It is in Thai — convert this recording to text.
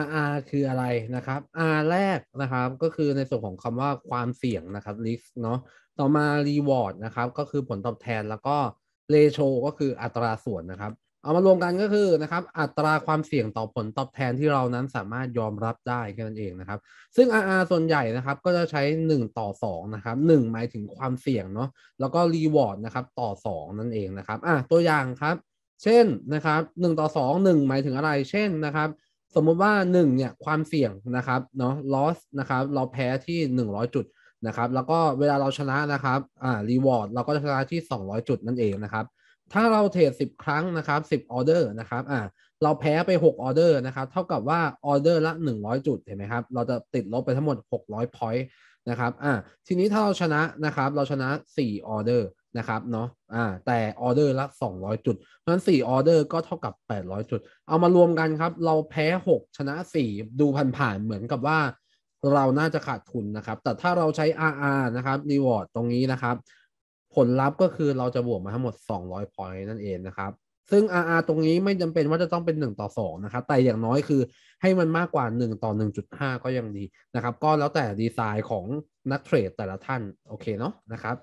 R R คืออะไรนะครับ R แรกนะครับ ก็คือในส่วนของคำว่าความเสี่ยงนะครับ risk เนาะต่อมา reward นะครับ ก็คือผลตอบแทน แล้วก็ ratio ก็คืออัตราส่วนนะครับ เอามารวมกันก็คือนะครับอัตราความเสี่ยงต่อผลตอบแทนที่เรานั้นสามารถยอมรับได้แค่นั้นเองนะครับ ซึ่ง RR ส่วนใหญ่นะครับ ก็จะใช้ 1 ต่อ2นะครับ1 หมายถึงความเสี่ยงเนาะแล้วก็ reward นะครับต่อ 2 นั่นเองนะครับอ่ะตัวอย่างครับ เช่นนะครับ 1 ต่อ 2 1 หมายถึงอะไรเช่นนะครับสมมติว่า1เนี่ยความเสี่ยงนะครับเนาะ loss นะครับเราแพ้ที่ 100 จุดนะครับแล้วก็เวลาเราชนะนะครับอ่า reward เราก็จะชนะที่ 200 จุดนั่นเองนะครับถ้าเราเทรด10 ครั้งนะครับ10ออเดอร์นะครับอ่าเราแพ้ไป6ออเดอร์นะครับเท่ากับว่าออเดอร์ละ 100 จุดเห็นไหมครับเราจะติดลบไปทั้งหมด 600 point นะครับอ่าทีนี้ถ้าเราชนะนะครับเราชนะ4ออเดอร์นะครับเนาะอ่าแต่ออเดอร์ละ200 จุดเพราะฉะนั้น4ออเดอร์ก็เท่ากับ 800 จุด เอามารวมกันครับ เราแพ้ 6 ชนะ 4 ดูผ่านๆเหมือนกับว่า เราน่าจะขาดทุนนะครับ แต่ถ้าเราใช้ RR นะครับ Reward ตรงนี้นะครับ ผลลัพธ์ก็คือเราจะบวกมาทั้งหมด 200 point นั่นเองนะครับ ซึ่ง RR ตรงนี้ไม่จำเป็นว่าจะต้องเป็น 1 ต่อ 2 นะครับแต่อย่างน้อยคือ ให้มันมากกว่า 1 ต่อ 1.5 ก็ยังดีนะครับ ก็แล้วแต่ดีไซน์ของนักเทรดแต่ละท่านโอเคเนาะนะครับ